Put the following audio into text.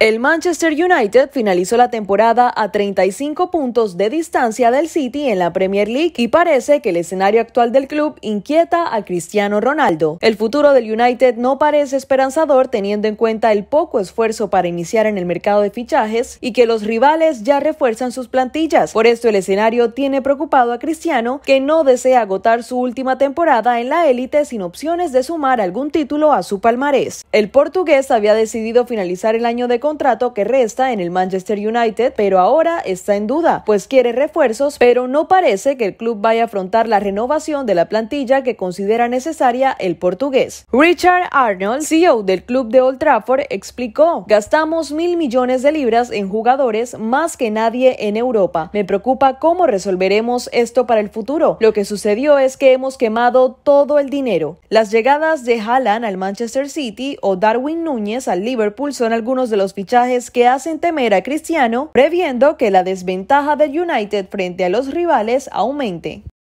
El Manchester United finalizó la temporada a 35 puntos de distancia del City en la Premier League y parece que el escenario actual del club inquieta a Cristiano Ronaldo. El futuro del United no parece esperanzador teniendo en cuenta el poco esfuerzo para iniciar en el mercado de fichajes y que los rivales ya refuerzan sus plantillas. Por esto el escenario tiene preocupado a Cristiano, que no desea agotar su última temporada en la élite sin opciones de sumar algún título a su palmarés. El portugués había decidido finalizar el año de contrato que resta en el Manchester United, pero ahora está en duda, pues quiere refuerzos, pero no parece que el club vaya a afrontar la renovación de la plantilla que considera necesaria el portugués. Richard Arnold, CEO del club de Old Trafford, explicó, gastamos mil millones de libras en jugadores más que nadie en Europa. Me preocupa cómo resolveremos esto para el futuro. Lo que sucedió es que hemos quemado todo el dinero. Las llegadas de Haaland al Manchester City o Darwin Núñez al Liverpool son algunos de los fichajes que hacen temer a Cristiano, previendo que la desventaja del United frente a los rivales aumente.